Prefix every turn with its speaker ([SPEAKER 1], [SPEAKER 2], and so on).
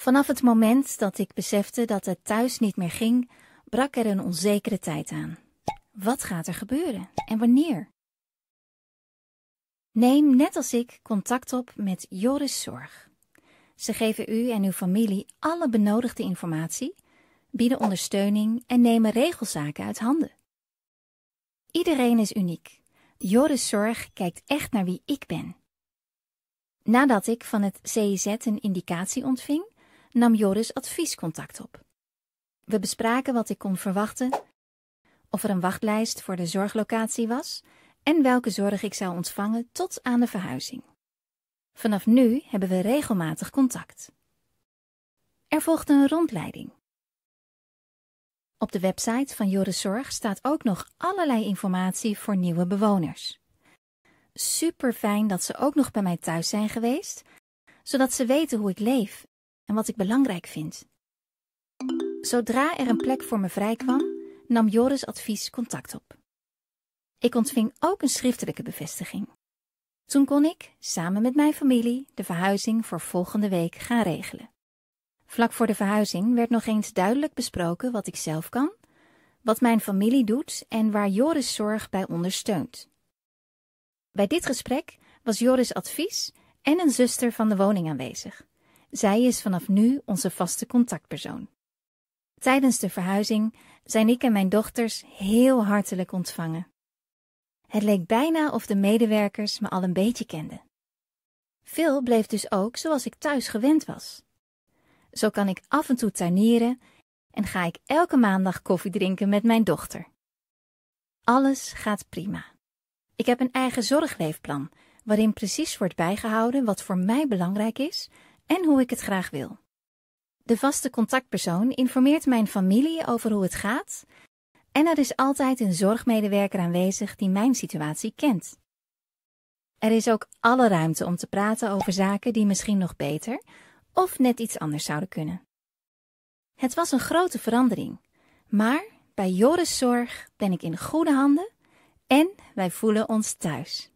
[SPEAKER 1] Vanaf het moment dat ik besefte dat het thuis niet meer ging, brak er een onzekere tijd aan. Wat gaat er gebeuren en wanneer? Neem, net als ik, contact op met Joris Zorg. Ze geven u en uw familie alle benodigde informatie, bieden ondersteuning en nemen regelzaken uit handen. Iedereen is uniek. Joris Zorg kijkt echt naar wie ik ben. Nadat ik van het CIZ een indicatie ontving, nam Joris adviescontact op. We bespraken wat ik kon verwachten, of er een wachtlijst voor de zorglocatie was en welke zorg ik zou ontvangen tot aan de verhuizing. Vanaf nu hebben we regelmatig contact. Er volgde een rondleiding. Op de website van Joris Zorg staat ook nog allerlei informatie voor nieuwe bewoners. Super fijn dat ze ook nog bij mij thuis zijn geweest, zodat ze weten hoe ik leef en wat ik belangrijk vind. Zodra er een plek voor me vrij kwam, nam Joris advies contact op. Ik ontving ook een schriftelijke bevestiging. Toen kon ik, samen met mijn familie, de verhuizing voor volgende week gaan regelen. Vlak voor de verhuizing werd nog eens duidelijk besproken wat ik zelf kan, wat mijn familie doet en waar Joris zorg bij ondersteunt. Bij dit gesprek was Joris advies en een zuster van de woning aanwezig. Zij is vanaf nu onze vaste contactpersoon. Tijdens de verhuizing zijn ik en mijn dochters heel hartelijk ontvangen. Het leek bijna of de medewerkers me al een beetje kenden. Phil bleef dus ook zoals ik thuis gewend was. Zo kan ik af en toe tuinieren en ga ik elke maandag koffie drinken met mijn dochter. Alles gaat prima. Ik heb een eigen zorgleefplan, waarin precies wordt bijgehouden wat voor mij belangrijk is en hoe ik het graag wil. De vaste contactpersoon informeert mijn familie over hoe het gaat en er is altijd een zorgmedewerker aanwezig die mijn situatie kent. Er is ook alle ruimte om te praten over zaken die misschien nog beter of net iets anders zouden kunnen. Het was een grote verandering, maar bij Joris Zorg ben ik in goede handen en wij voelen ons thuis.